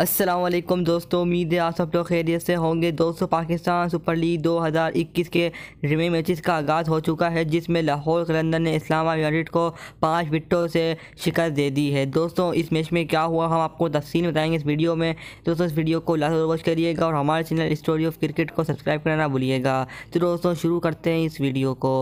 असलम दोस्तों उम्मीद है आप सब लोग खैरियत से होंगे दोस्तों पाकिस्तान सुपर लीग 2021 के रिमे मैचेस का आगाज़ हो चुका है जिसमें लाहौर कलंदर ने इस्लामा यूनाइटेड को पाँच विकटों से शिकस्त दे दी है दोस्तों इस मैच में क्या हुआ हम आपको तफसील बताएंगे इस वीडियो में दोस्तों इस वीडियो को लाजर वॉच करिएगा और हमारे चैनल स्टोरी ऑफ क्रिकेट को सब्सक्राइब करना ना भूलिएगा तो दोस्तों शुरू करते हैं इस वीडियो को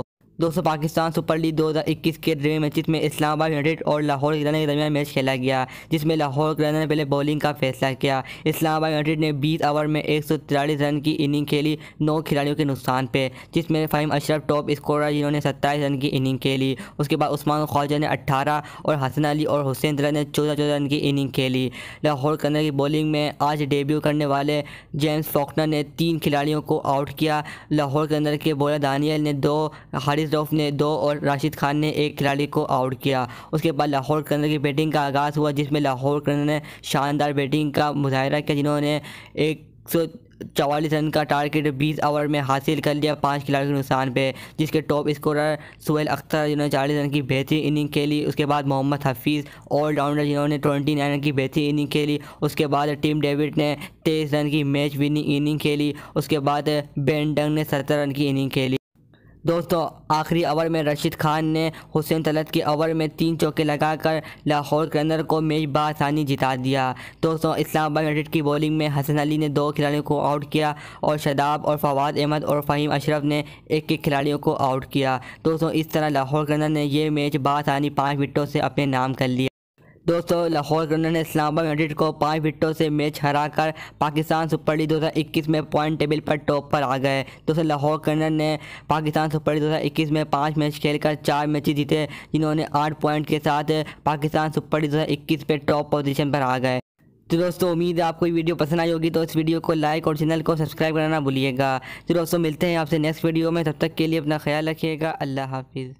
दोस्तों पाकिस्तान सुपर लीग 2021 के ड्रीम मैचेस में इस्लामाबाद यूनाइटेड और लाहौर किराना के दरमियान मैच खेला गया जिसमें लाहौर किराना ने पहले बॉलिंग का फैसला किया इस्लामाबाद यूनाइटेड ने 20 ओवर में एक रन की इनिंग खेली नौ खिलाड़ियों के नुकसान पे जिसमें फ़ाहिम अशरफ टॉप स्कोर जिन्होंने सत्ताईस रन की इनिंग खेली उसके बाद उस्मान ख्वाजा ने अट्ठारह और हसन अली और हुसैन दला ने चौदह चौदह रन की इनिंग खेली लाहौर किराना की बॉलिंग में आज डेब्यू करने वाले जेम्स फॉकनर ने तीन खिलाड़ियों को आउट किया लाहौर के अंदर के बॉलर दानियल ने दो हारिस रऊफ ने दो और राशिद खान ने एक खिलाड़ी को आउट किया उसके बाद लाहौर कलंदर की बैटिंग का आगाज़ हुआ जिसमें लाहौर कलंदर ने शानदार बैटिंग का मुजाहरा किया जिन्होंने एक सौ चवालीस रन का टारगेट 20 ओवर में हासिल कर लिया पांच खिलाड़ियों के नुकसान पे जिसके टॉप स्कोरर सुहेल अख्तर जिन्होंने चालीस रन की बेहतरीन इनिंग खेली उसके बाद मोहम्मद हफीज़ ऑलराउंडर जिन्होंने 29 रन की बेहतरीन इनिंग खेली उसके बाद टीम डेविड ने तेईस रन की मैच विनिंग इनिंग खेली उसके बाद बेन डंग ने सत्तर रन की इनिंग खेली दोस्तों आखिरी ओवर में रशीद खान ने हुसैन तलत के ओवर में तीन चौके लगाकर लाहौर कलंदर को मैच बसानी जिता दिया दोस्तों इस्लामाबाद यूनाइटेड की बॉलिंग में हसन अली ने दो खिलाड़ियों को आउट किया और शदाब और फवाद अहमद और फ़हीम अशरफ ने एक एक खिलाड़ियों को आउट किया दोस्तों इस तरह लाहौर कलंदर ने यह मैच बसानी पाँच विकटों से अपने नाम कर लिया दोस्तों लाहौर ग्लैंडर ने इस्लामाबाद यूनाइटेड को पाँच विकटों से मैच हराकर पाकिस्तान सुपर लीग इक्कीस में पॉइंट टेबल पर टॉप पर आ गए दोस्तों लाहौर ग्लैंडर ने पाकिस्तान सुपर लीग इक्कीस में पाँच मैच खेलकर चार मैच जीते जिन्होंने आठ पॉइंट के साथ पाकिस्तान सुपर लीग इक्कीस पर टॉप पोजीशन पर आ गए तो दोस्तों उम्मीद है आपको ये वीडियो पसंद आई होगी तो इस वीडियो को लाइक और चैनल को सब्सक्राइब करना ना भूलिएगा तो दोस्तों मिलते हैं आपसे नेक्स्ट वीडियो में तब तक के लिए अपना ख्याल रखिएगा अल्लाह हाफिज़